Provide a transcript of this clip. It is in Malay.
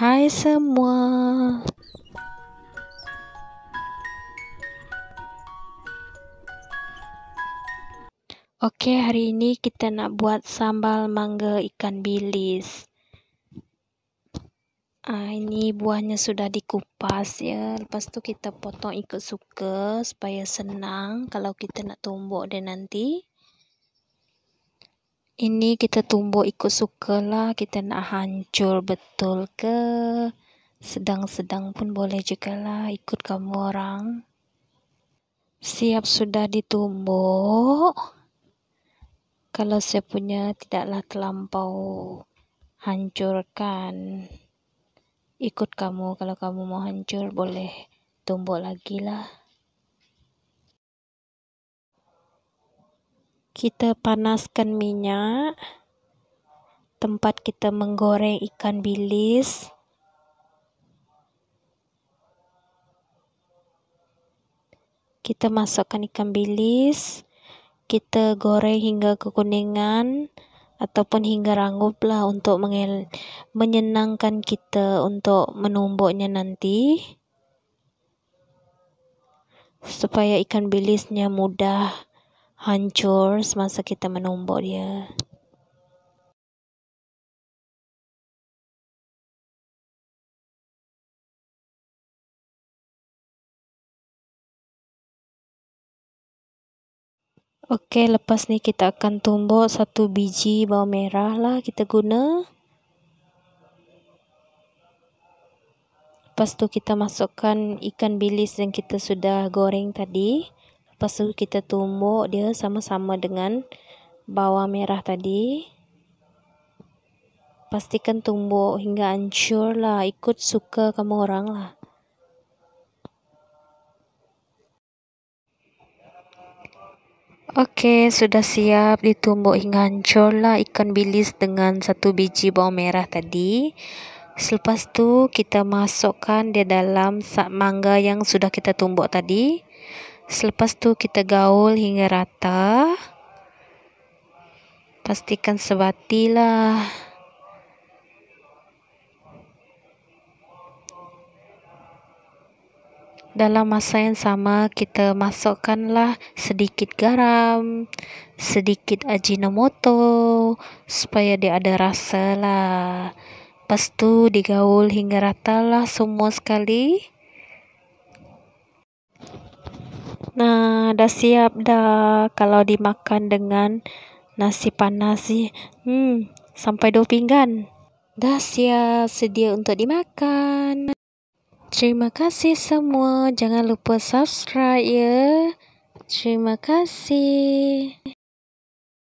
Hai semua. Okey, hari ini kita nak buat sambal mangga ikan bilis. Ah, ini buahnya sudah dikupas ya. Lepas tu kita potong ikut suka supaya senang kalau kita nak tumbuk dia nanti ini kita tumbuh ikut sukalah kita nak hancur betul ke sedang-sedang pun boleh juga lah ikut kamu orang siap sudah ditumbuk kalau saya punya tidaklah terlampau hancurkan ikut kamu kalau kamu mau hancur boleh tumbuk lagi lah kita panaskan minyak tempat kita menggoreng ikan bilis kita masukkan ikan bilis kita goreng hingga kekuningan ataupun hingga rangup lah untuk mengel- menyenangkan kita untuk menumbuknya nanti supaya ikan bilisnya mudah hancur semasa kita menumbuk dia. Okey, lepas ni kita akan tumbuk satu biji bawang merah lah kita guna. Lepas tu kita masukkan ikan bilis yang kita sudah goreng tadi. Okey lepas tu kita tumbuk dia sama-sama dengan bawang merah tadi pastikan tumbuk hingga hancur lah ikut suka kamu orang lah Oke, okay, sudah siap ditumbuk hingga hancur lah ikan bilis dengan satu biji bawang merah tadi. Selepas tu kita masukkan dia dalam sak mangga yang sudah kita tumbuk tadi. Selepas tu kita gaul hingga rata. Pastikan sebatilah. Dalam masa yang sama kita masukkanlah sedikit garam, sedikit ajinomoto supaya dia ada rasa lah. Lepas tu digaul hingga rata lah semua sekali. Nah, eh, dah siap dah kalau dimakan dengan nasi panas sih. Hmm, sampai dua pinggan. Dah siap sedia untuk dimakan. Terima kasih semua. Jangan lupa subscribe ya. Terima kasih.